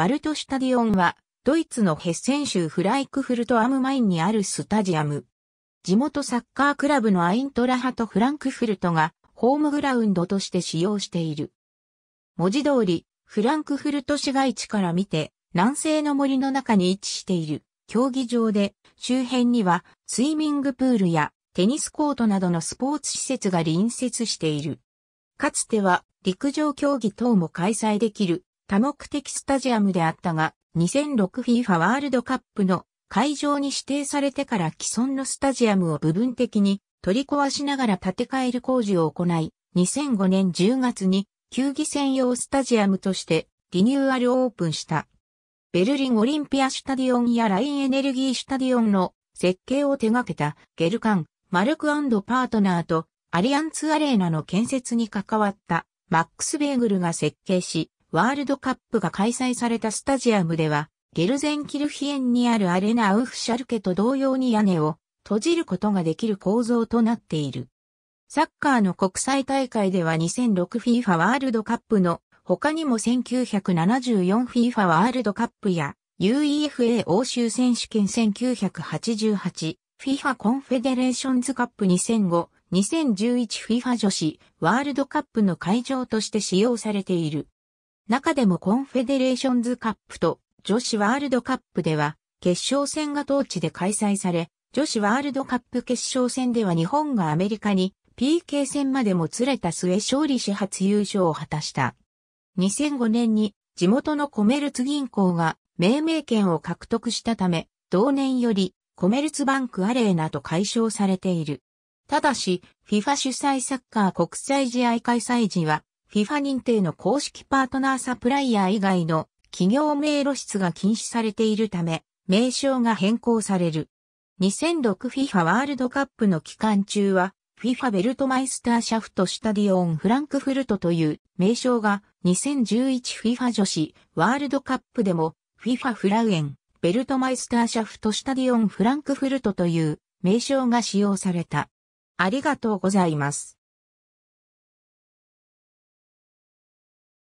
バルトシタディオンは、ドイツのヘッセン州フライクフルトアムマインにあるスタジアム。地元サッカークラブのアイントラハとフランクフルトが、ホームグラウンドとして使用している。文字通り、フランクフルト市街地から見て、南西の森の中に位置している競技場で、周辺にはスイミングプールやテニスコートなどのスポーツ施設が隣接している。かつては陸上競技等も開催できる多目的スタジアムであったが、2006FIFA ワールドカップの会場に指定されてから既存のスタジアムを部分的に取り壊しながら建て替える工事を行い、2005年10月に球技専用スタジアムとしてリニューアルオープンした。ベルリンオリンピアスタディオンやラインエネルギースタディオンの設計を手掛けたゲルカン、マルクパートナーとアリアンツアレーナの建設に関わったマックス・ベーグルが設計し、ワールドカップが開催されたスタジアムでは、ゲルゼンキルヒエンにあるアレナアウフシャルケと同様に屋根を閉じることができる構造となっている。サッカーの国際大会では 2006FIFA ワールドカップの他にも 1974FIFA ワールドカップや UEFA 欧州選手権 1988FIFA コンフェデレーションズカップ2005 2011FIFA 女子ワールドカップの会場として使用されている。中でもコンフェデレーションズカップと女子ワールドカップでは決勝戦が当地で開催され、女子ワールドカップ決勝戦では日本がアメリカに PK 戦までもつれた末勝利し初優勝を果たした。2005年に地元のコメルツ銀行が命名権を獲得したため、同年よりコメルツバンクアレーナと解消されている。ただし、FIFA 主催サッカー国際試合開催時は FIFA 認定の公式パートナーサプライヤー以外の企業名露出が禁止されているため、名称が変更される。2006FIFA ワールドカップの期間中は、FIFA ベルトマイスターシャフトスタディオンフランクフルトという名称が 2011FIFA 女子ワールドカップでも FIFA フラウエンベルトマイスターシャフトスタディオンフランクフルトという名称が使用された。ありがとうございます。